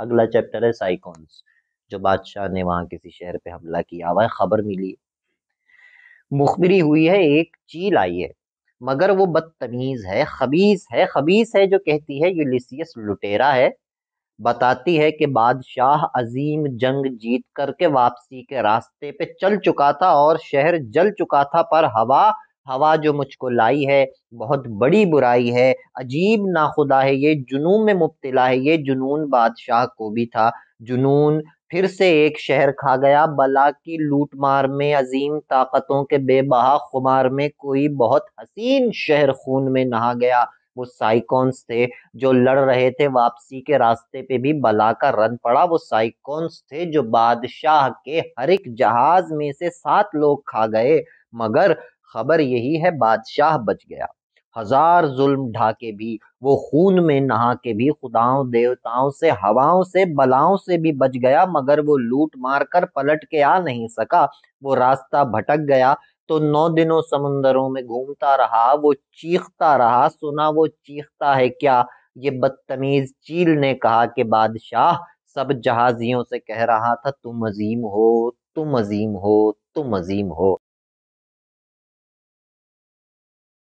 अगला चैप्टर है साइकॉन्स जो बादशाह ने वहां किसी शहर पे हमला किया हुआ है खबर मिली मुखबिरी हुई है एक चील आई है मगर वो बदतमीज है खबीस है खबीस है जो कहती है यूलिसियस लुटेरा है बताती है कि बादशाह अजीम जंग जीत करके वापसी के रास्ते पे चल चुका था और शहर जल चुका था पर हवा हवा जो मुझको लाई है बहुत बड़ी बुराई है अजीब नाखुदा है ये जुनून में मुबतला है ये जुनून बादशाह को भी था जुनून फिर से एक शहर खा गया बला की लूट मार में अजीम ताकतों के बेबहा खुमार में कोई बहुत हसीन शहर खून में नहा गया वो साइकॉन्स थे जो लड़ रहे थे वापसी के रास्ते पे भी बला का रन पड़ा वो साइकॉन्स थे जो बादशाह के हर एक जहाज में से सात लोग खा गए मगर खबर यही है बादशाह बच गया हजार जुल्म ढाके भी वो खून में नहा के भी खुदाओं देवताओं से हवाओं से बलाओं से भी बच गया मगर वो लूट मार कर पलट के आ नहीं सका वो रास्ता भटक गया तो नौ दिनों समुंदरों में घूमता रहा वो चीखता रहा सुना वो चीखता है क्या ये बदतमीज चील ने कहा कि बादशाह सब जहाजियों से कह रहा था तुम अजीम हो तुम अजीम हो तुम अजीम हो